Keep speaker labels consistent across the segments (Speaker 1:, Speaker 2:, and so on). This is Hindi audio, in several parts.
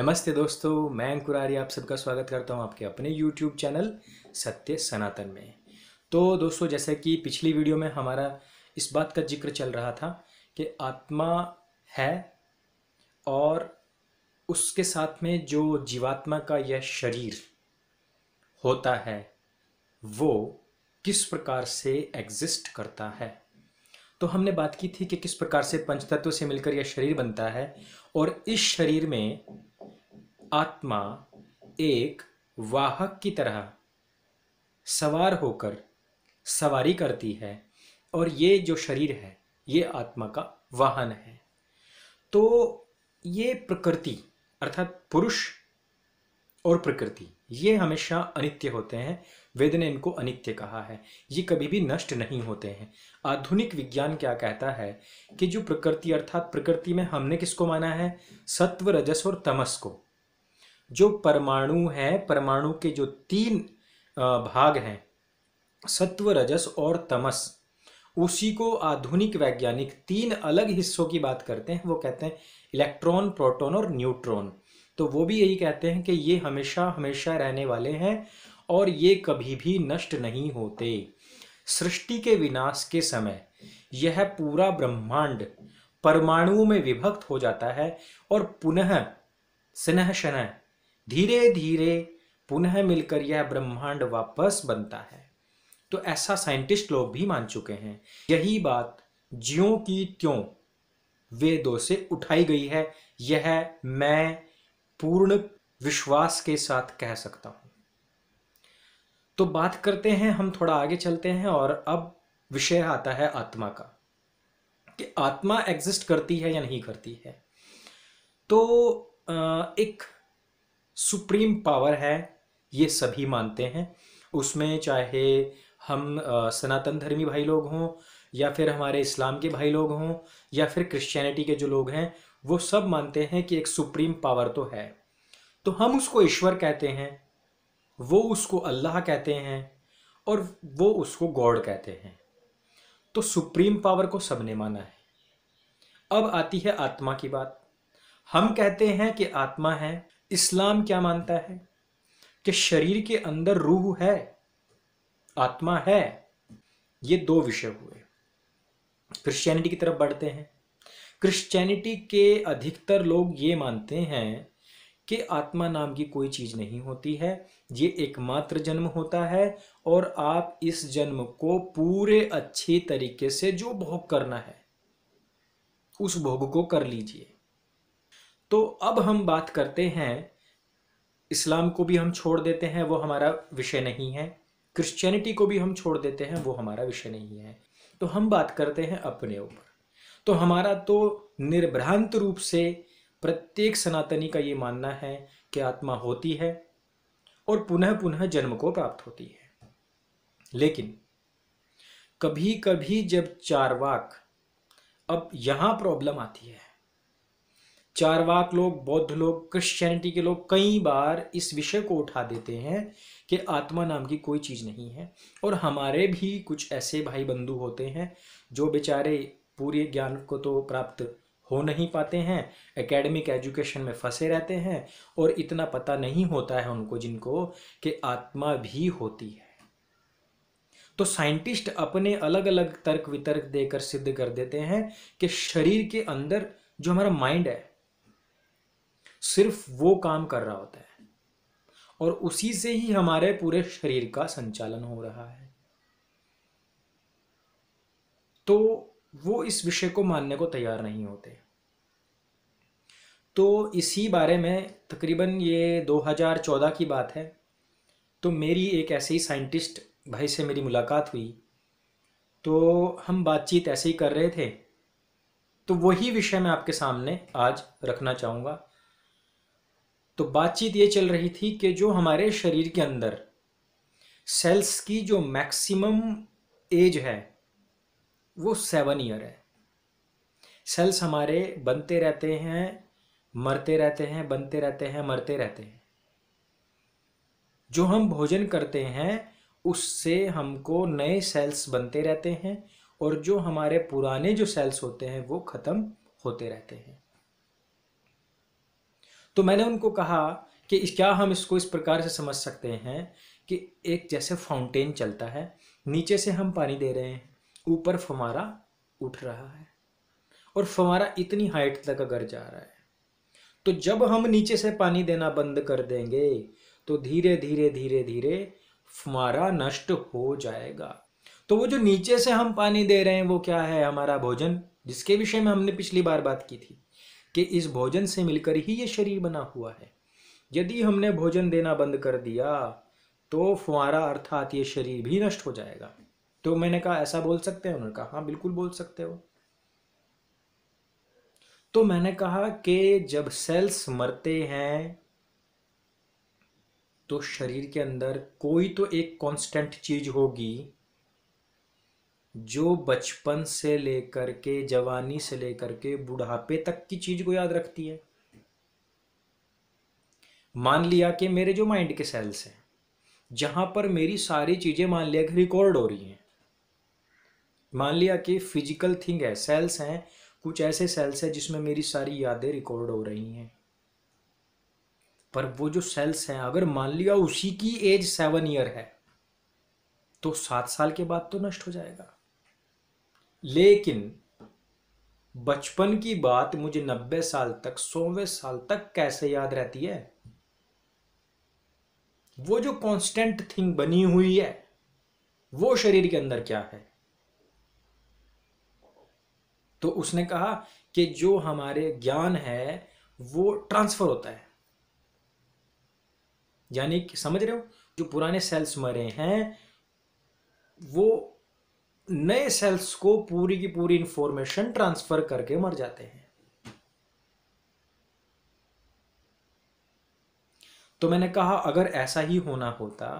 Speaker 1: नमस्ते दोस्तों मैं अंकुरारी आप सबका स्वागत करता हूं आपके अपने YouTube चैनल सत्य सनातन में तो दोस्तों जैसा कि पिछली वीडियो में हमारा इस बात का जिक्र चल रहा था कि आत्मा है और उसके साथ में जो जीवात्मा का यह शरीर होता है वो किस प्रकार से एग्जिस्ट करता है तो हमने बात की थी कि किस प्रकार से पंचतत्व से मिलकर यह शरीर बनता है और इस शरीर में आत्मा एक वाहक की तरह सवार होकर सवारी करती है और ये जो शरीर है ये आत्मा का वाहन है तो ये प्रकृति अर्थात पुरुष और प्रकृति ये हमेशा अनित्य होते हैं वेद ने इनको अनित्य कहा है ये कभी भी नष्ट नहीं होते हैं आधुनिक विज्ञान क्या कहता है कि जो प्रकृति अर्थात प्रकृति में हमने किसको माना है सत्व रजस और तमस को जो परमाणु है परमाणु के जो तीन भाग हैं सत्व रजस और तमस उसी को आधुनिक वैज्ञानिक तीन अलग हिस्सों की बात करते हैं वो कहते हैं इलेक्ट्रॉन प्रोटॉन और न्यूट्रॉन तो वो भी यही कहते हैं कि ये हमेशा हमेशा रहने वाले हैं और ये कभी भी नष्ट नहीं होते सृष्टि के विनाश के समय यह पूरा ब्रह्मांड परमाणुओं में विभक्त हो जाता है और पुनः स्नेह शनह धीरे धीरे पुनः मिलकर यह ब्रह्मांड वापस बनता है तो ऐसा साइंटिस्ट लोग भी मान चुके हैं यही बात ज्यों की त्यों वेदों से उठाई गई है यह मैं पूर्ण विश्वास के साथ कह सकता हूं तो बात करते हैं हम थोड़ा आगे चलते हैं और अब विषय आता है आत्मा का कि आत्मा एग्जिस्ट करती है या नहीं करती है तो एक सुप्रीम पावर है ये सभी मानते हैं उसमें चाहे हम सनातन धर्मी भाई लोग हों या फिर हमारे इस्लाम के भाई लोग हों या फिर क्रिश्चियनिटी के जो लोग हैं वो सब मानते हैं कि एक सुप्रीम पावर तो है तो हम उसको ईश्वर कहते हैं वो उसको अल्लाह कहते हैं और वो उसको गॉड कहते हैं तो सुप्रीम पावर को सबने माना है अब आती है आत्मा की बात हम कहते हैं कि आत्मा है इस्लाम क्या मानता है कि शरीर के अंदर रूह है आत्मा है ये दो विषय हुए क्रिश्चियनिटी की तरफ बढ़ते हैं क्रिश्चियनिटी के अधिकतर लोग ये मानते हैं कि आत्मा नाम की कोई चीज़ नहीं होती है ये एकमात्र जन्म होता है और आप इस जन्म को पूरे अच्छे तरीके से जो भोग करना है उस भोग को कर लीजिए तो अब हम बात करते हैं इस्लाम को भी हम छोड़ देते हैं वो हमारा विषय नहीं है क्रिश्चियनिटी को भी हम छोड़ देते हैं वो हमारा विषय नहीं है तो हम बात करते हैं अपने ऊपर तो हमारा तो निर्भ्रांत रूप से प्रत्येक सनातनी का ये मानना है कि आत्मा होती है और पुनः पुनः जन्म को प्राप्त होती है लेकिन कभी कभी जब चारवाक अब यहाँ प्रॉब्लम आती है चारवाक लोग बौद्ध लोग क्रिश्चियनिटी के लोग कई बार इस विषय को उठा देते हैं कि आत्मा नाम की कोई चीज़ नहीं है और हमारे भी कुछ ऐसे भाई बंधु होते हैं जो बेचारे पूरे ज्ञान को तो प्राप्त हो नहीं पाते हैं एकेडमिक एजुकेशन में फंसे रहते हैं और इतना पता नहीं होता है उनको जिनको कि आत्मा भी होती है तो साइंटिस्ट अपने अलग अलग तर्क वितर्क देकर सिद्ध कर देते हैं कि शरीर के अंदर जो हमारा माइंड है सिर्फ वो काम कर रहा होता है और उसी से ही हमारे पूरे शरीर का संचालन हो रहा है तो वो इस विषय को मानने को तैयार नहीं होते तो इसी बारे में तकरीबन ये 2014 की बात है तो मेरी एक ऐसे ही साइंटिस्ट भाई से मेरी मुलाकात हुई तो हम बातचीत ऐसे ही कर रहे थे तो वही विषय मैं आपके सामने आज रखना चाहूँगा तो बातचीत ये चल रही थी कि जो हमारे शरीर के अंदर सेल्स की जो मैक्सिमम एज है वो सेवन ईयर है सेल्स हमारे बनते रहते हैं मरते रहते हैं बनते रहते हैं मरते रहते हैं जो हम भोजन करते हैं उससे हमको नए सेल्स बनते रहते हैं और जो हमारे पुराने जो सेल्स होते हैं वो ख़त्म होते रहते हैं तो मैंने उनको कहा कि इस क्या हम इसको इस प्रकार से समझ सकते हैं कि एक जैसे फाउंटेन चलता है नीचे से हम पानी दे रहे हैं ऊपर फमारा उठ रहा है और फमारा इतनी हाइट तक अगर जा रहा है तो जब हम नीचे से पानी देना बंद कर देंगे तो धीरे धीरे धीरे धीरे फमारा नष्ट हो जाएगा तो वो जो नीचे से हम पानी दे रहे हैं वो क्या है हमारा भोजन जिसके विषय में हमने पिछली बार बात की थी कि इस भोजन से मिलकर ही ये शरीर बना हुआ है यदि हमने भोजन देना बंद कर दिया तो फुहारा अर्थात ये शरीर भी नष्ट हो जाएगा तो मैंने कहा ऐसा बोल सकते हैं उन्होंने कहा हाँ बिल्कुल बोल सकते हो तो मैंने कहा कि जब सेल्स मरते हैं तो शरीर के अंदर कोई तो एक कांस्टेंट चीज होगी जो बचपन से लेकर के जवानी से लेकर के बुढ़ापे तक की चीज को याद रखती है मान लिया कि मेरे जो माइंड के सेल्स हैं जहां पर मेरी सारी चीजें मान लिया कि रिकॉर्ड हो रही हैं मान लिया कि फिजिकल थिंग है सेल्स हैं कुछ ऐसे सेल्स हैं जिसमें मेरी सारी यादें रिकॉर्ड हो रही हैं पर वो जो सेल्स हैं अगर मान लिया उसी की एज सेवन ईयर है तो सात साल के बाद तो नष्ट हो जाएगा लेकिन बचपन की बात मुझे नब्बे साल तक सौवे साल तक कैसे याद रहती है वो जो कांस्टेंट थिंग बनी हुई है वो शरीर के अंदर क्या है तो उसने कहा कि जो हमारे ज्ञान है वो ट्रांसफर होता है यानी समझ रहे हो जो पुराने सेल्स मरे हैं वो नए सेल्स को पूरी की पूरी इंफॉर्मेशन ट्रांसफर करके मर जाते हैं तो मैंने कहा अगर ऐसा ही होना होता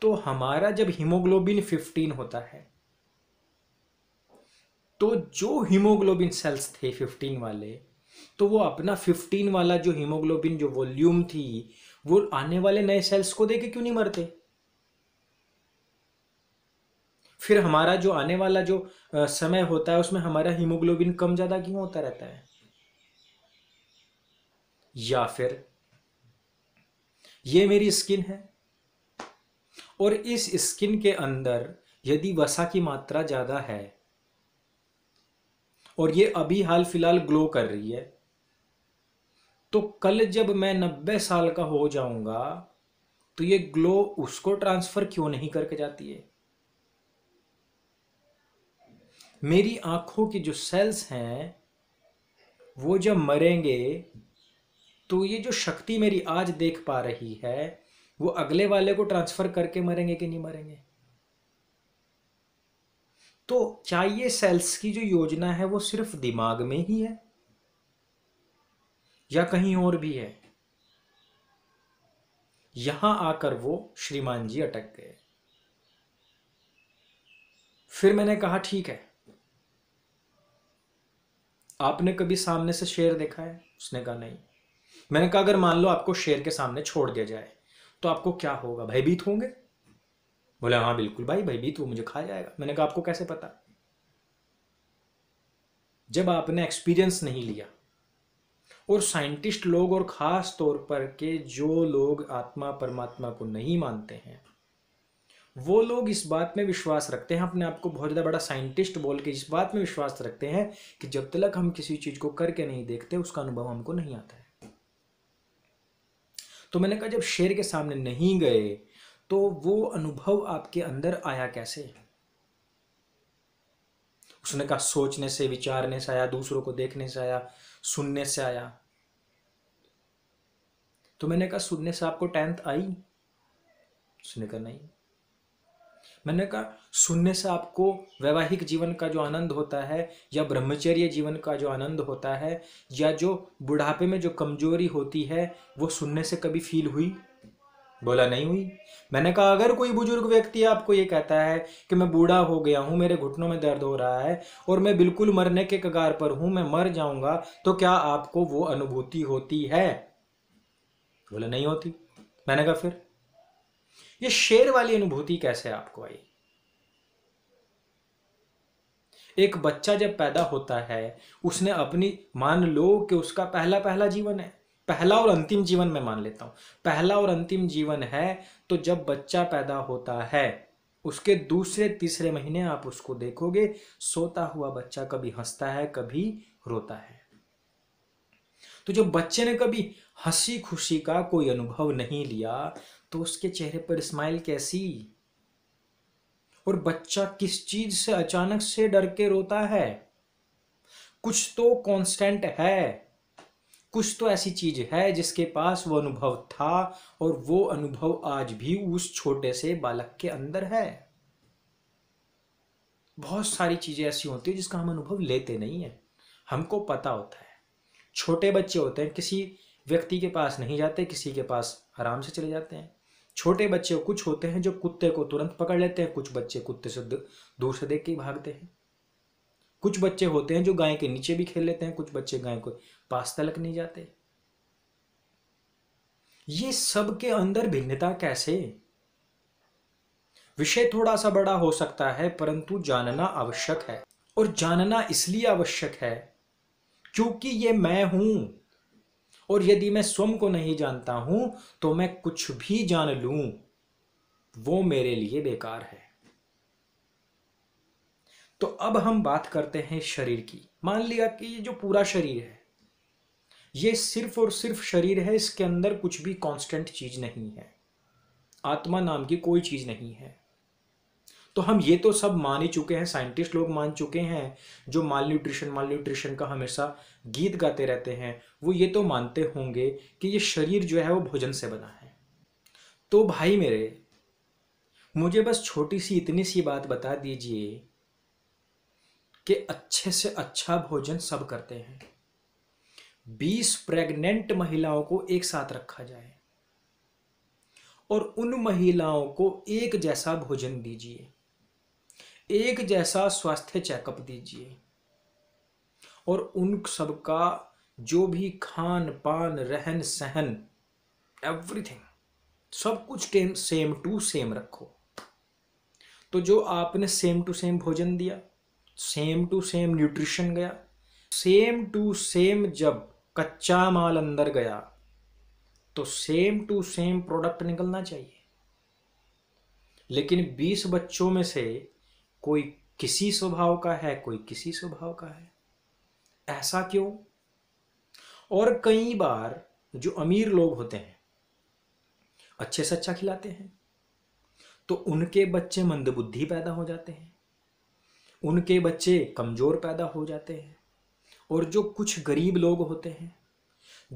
Speaker 1: तो हमारा जब हीमोग्लोबिन 15 होता है तो जो हीमोग्लोबिन सेल्स थे 15 वाले तो वो अपना 15 वाला जो हीमोग्लोबिन जो वॉल्यूम थी वो आने वाले नए सेल्स को देके क्यों नहीं मरते फिर हमारा जो आने वाला जो समय होता है उसमें हमारा हीमोग्लोबिन कम ज़्यादा क्यों होता रहता है या फिर ये मेरी स्किन है और इस स्किन के अंदर यदि वसा की मात्रा ज़्यादा है और ये अभी हाल फिलहाल ग्लो कर रही है तो कल जब मैं नब्बे साल का हो जाऊंगा तो ये ग्लो उसको ट्रांसफ़र क्यों नहीं करके जाती है मेरी आँखों की जो सेल्स हैं वो जब मरेंगे तो ये जो शक्ति मेरी आज देख पा रही है वो अगले वाले को ट्रांसफर करके मरेंगे कि नहीं मरेंगे तो क्या ये सेल्स की जो योजना है वो सिर्फ दिमाग में ही है या कहीं और भी है यहां आकर वो श्रीमान जी अटक गए फिर मैंने कहा ठीक है आपने कभी सामने से शेर देखा है उसने कहा नहीं मैंने कहा अगर मान लो आपको शेर के सामने छोड़ दिया जाए तो आपको क्या होगा भयभीत होंगे बोले हाँ बिल्कुल भाई भयभीत वो मुझे खा जाएगा मैंने कहा आपको कैसे पता जब आपने एक्सपीरियंस नहीं लिया और साइंटिस्ट लोग और ख़ास तौर पर के जो लोग आत्मा परमात्मा को नहीं मानते हैं वो लोग इस बात में विश्वास रखते हैं अपने आप को बहुत ज़्यादा बड़ा साइंटिस्ट बोल के इस बात में विश्वास रखते हैं कि जब तक हम किसी चीज़ को करके नहीं देखते उसका अनुभव हमको नहीं आता है तो मैंने कहा जब शेर के सामने नहीं गए तो वो अनुभव आपके अंदर आया कैसे उसने कहा सोचने से विचारने से आया दूसरों को देखने से आया सुनने से आया तो मैंने कहा सुनने से आपको टेंथ आई उसने कहा नहीं मैंने कहा सुनने से आपको वैवाहिक जीवन का जो आनंद होता है या ब्रह्मचर्य जीवन का जो आनंद होता है या जो बुढ़ापे में जो कमजोरी होती है वो सुनने से कभी फील हुई बोला नहीं हुई मैंने कहा अगर कोई बुजुर्ग व्यक्ति आपको ये कहता है कि मैं बूढ़ा हो गया हूँ मेरे घुटनों में दर्द हो रहा है और मैं बिल्कुल मरने के कगार पर हूँ मैं मर जाऊंगा तो क्या आपको वो अनुभूति होती है बोला नहीं होती मैंने कहा फिर ये शेर वाली अनुभूति कैसे आपको आई एक बच्चा जब पैदा होता है उसने अपनी मान लो कि उसका पहला पहला जीवन है पहला और अंतिम जीवन में मान लेता हूं पहला और अंतिम जीवन है तो जब बच्चा पैदा होता है उसके दूसरे तीसरे महीने आप उसको देखोगे सोता हुआ बच्चा कभी हंसता है कभी रोता है तो जो बच्चे ने कभी हंसी खुशी का कोई अनुभव नहीं लिया तो उसके चेहरे पर स्माइल कैसी और बच्चा किस चीज से अचानक से डर के रोता है कुछ तो कांस्टेंट है कुछ तो ऐसी चीज है जिसके पास वो अनुभव था और वो अनुभव आज भी उस छोटे से बालक के अंदर है बहुत सारी चीजें ऐसी होती है जिसका हम अनुभव लेते नहीं है हमको पता होता है छोटे बच्चे होते हैं किसी व्यक्ति के पास नहीं जाते किसी के पास आराम से चले जाते हैं छोटे बच्चे कुछ होते हैं जो कुत्ते को तुरंत पकड़ लेते हैं कुछ बच्चे कुत्ते से दूर से देख के भागते हैं कुछ बच्चे होते हैं जो गाय के नीचे भी खेल लेते हैं कुछ बच्चे गाय को पास तलक नहीं जाते ये सब के अंदर भिन्नता कैसे विषय थोड़ा सा बड़ा हो सकता है परंतु जानना आवश्यक है और जानना इसलिए आवश्यक है क्योंकि ये मैं हूं और यदि मैं स्वयं को नहीं जानता हूं तो मैं कुछ भी जान लू वो मेरे लिए बेकार है तो अब हम बात करते हैं शरीर की मान लिया कि ये जो पूरा शरीर है ये सिर्फ और सिर्फ शरीर है इसके अंदर कुछ भी कांस्टेंट चीज नहीं है आत्मा नाम की कोई चीज नहीं है तो हम ये तो सब मान ही चुके हैं साइंटिस्ट लोग मान चुके हैं जो माल न्यूट्रिशन माल न्यूट्रिशन का हमेशा गीत गाते रहते हैं वो ये तो मानते होंगे कि ये शरीर जो है वो भोजन से बना है तो भाई मेरे मुझे बस छोटी सी इतनी सी बात बता दीजिए कि अच्छे से अच्छा भोजन सब करते हैं बीस प्रेग्नेंट महिलाओं को एक साथ रखा जाए और उन महिलाओं को एक जैसा भोजन दीजिए एक जैसा स्वास्थ्य चेकअप दीजिए और उन सबका जो भी खान पान रहन सहन एवरीथिंग सब कुछ टेम सेम टू सेम रखो तो जो आपने सेम टू सेम भोजन दिया सेम टू सेम न्यूट्रिशन गया सेम टू सेम जब कच्चा माल अंदर गया तो सेम टू सेम प्रोडक्ट निकलना चाहिए लेकिन 20 बच्चों में से कोई किसी स्वभाव का है कोई किसी स्वभाव का है ऐसा क्यों और कई बार जो अमीर लोग होते हैं अच्छे से अच्छा खिलाते हैं तो उनके बच्चे मंदबुद्धि पैदा हो जाते हैं उनके बच्चे कमज़ोर पैदा हो जाते हैं और जो कुछ गरीब लोग होते हैं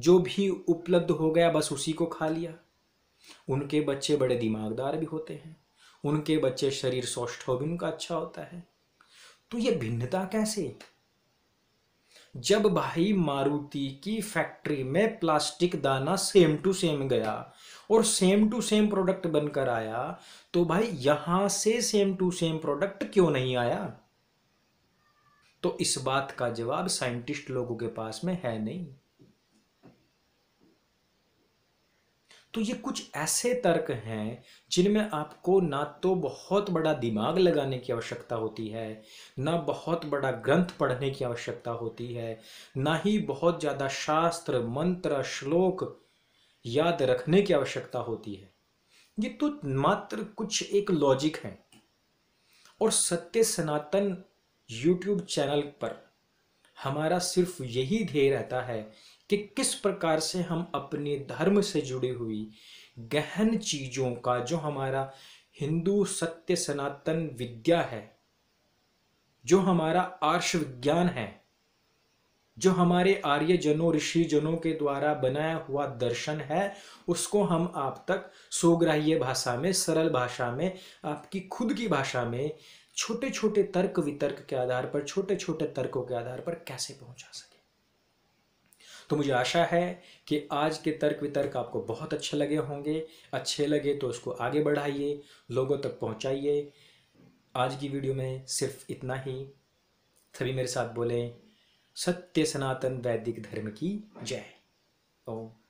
Speaker 1: जो भी उपलब्ध हो गया बस उसी को खा लिया उनके बच्चे बड़े दिमागदार भी होते हैं उनके बच्चे शरीर भी उनका अच्छा होता है तो ये भिन्नता कैसे जब भाई मारुति की फैक्ट्री में प्लास्टिक दाना सेम टू सेम गया और सेम टू सेम प्रोडक्ट बनकर आया तो भाई यहां से सेम टू सेम प्रोडक्ट क्यों नहीं आया तो इस बात का जवाब साइंटिस्ट लोगों के पास में है नहीं तो ये कुछ ऐसे तर्क हैं जिनमें आपको ना तो बहुत बड़ा दिमाग लगाने की आवश्यकता होती है ना बहुत बड़ा ग्रंथ पढ़ने की आवश्यकता होती है ना ही बहुत ज़्यादा शास्त्र मंत्र श्लोक याद रखने की आवश्यकता होती है ये तो मात्र कुछ एक लॉजिक है और सत्य सनातन यूट्यूब चैनल पर हमारा सिर्फ यही ध्येय रहता है कि किस प्रकार से हम अपने धर्म से जुड़ी हुई गहन चीज़ों का जो हमारा हिंदू सत्य सनातन विद्या है जो हमारा आर्ष विज्ञान है जो हमारे आर्य जनों ऋषि जनों के द्वारा बनाया हुआ दर्शन है उसको हम आप तक सोग्राह्य भाषा में सरल भाषा में आपकी खुद की भाषा में छोटे छोटे तर्क वितर्क के आधार पर छोटे छोटे तर्कों के आधार पर कैसे पहुंचा सके तो मुझे आशा है कि आज के तर्क वितर्क आपको बहुत अच्छे लगे होंगे अच्छे लगे तो उसको आगे बढ़ाइए लोगों तक पहुँचाइए आज की वीडियो में सिर्फ इतना ही सभी मेरे साथ बोलें सत्य सनातन वैदिक धर्म की जय ओम